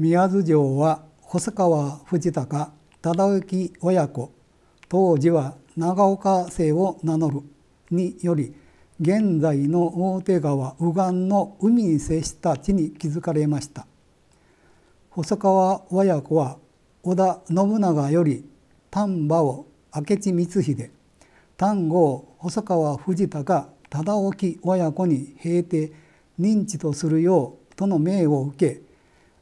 宮津城は細川藤孝忠之親子当時は長岡姓を名乗るにより現在の大手川右岸の海に接した地に築かれました細川親子は織田信長より丹波を明智光秀丹後を細川藤孝忠興親子に平定認知とするようとの命を受け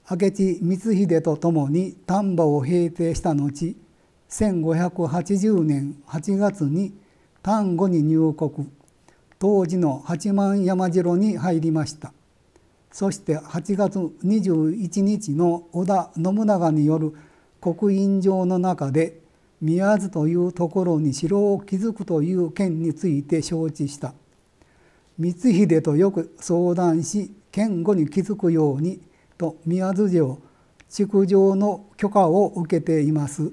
明智光秀と共に丹波を平定した後1580年8月に丹後に入国当時の八幡山城に入りましたそして8月21日の織田信長による刻印状の中で宮津というところに城を築くという件について承知した光秀とよく相談し堅固に築くようにと宮津城築城の許可を受けています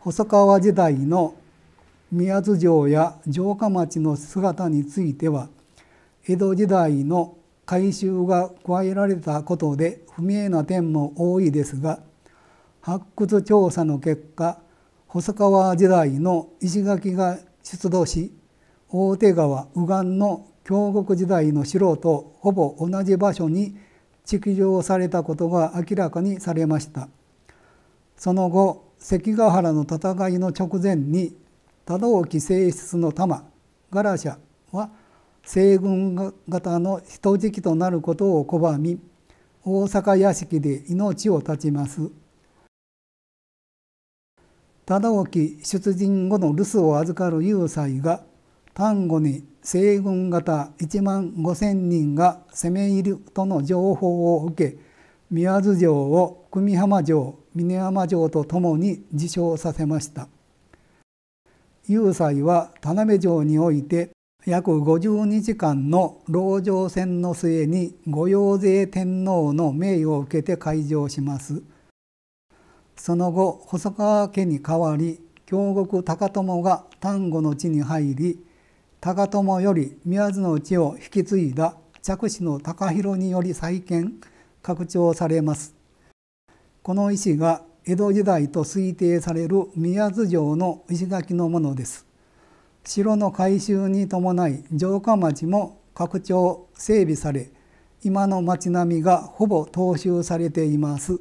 細川時代の宮津城や城下町の姿については江戸時代の改修が加えられたことで不明な点も多いですが発掘調査の結果細川時代の石垣が出土し大手川右岸の京極時代の城とほぼ同じ場所に築城されたことが明らかにされましたその後関ヶ原の戦いの直前に忠興正室の玉ガラシャは西軍型の人質となることを拒み大阪屋敷で命を絶ちます忠興出陣後の留守を預かる有斎が丹後に西軍方1万5千人が攻め入るとの情報を受け宮津城を久美浜城峰山城とともに自称させました雄斎は田辺城において約52時間の籠城戦の末に御用勢天皇の名を受けて開城しますその後細川家に代わり京極高友が丹後の地に入り高友より宮津の内を引き継いだ着手の高広により再建拡張されますこの石が江戸時代と推定される宮津城の石垣のものです城の改修に伴い城下町も拡張整備され今の町並みがほぼ踏襲されています。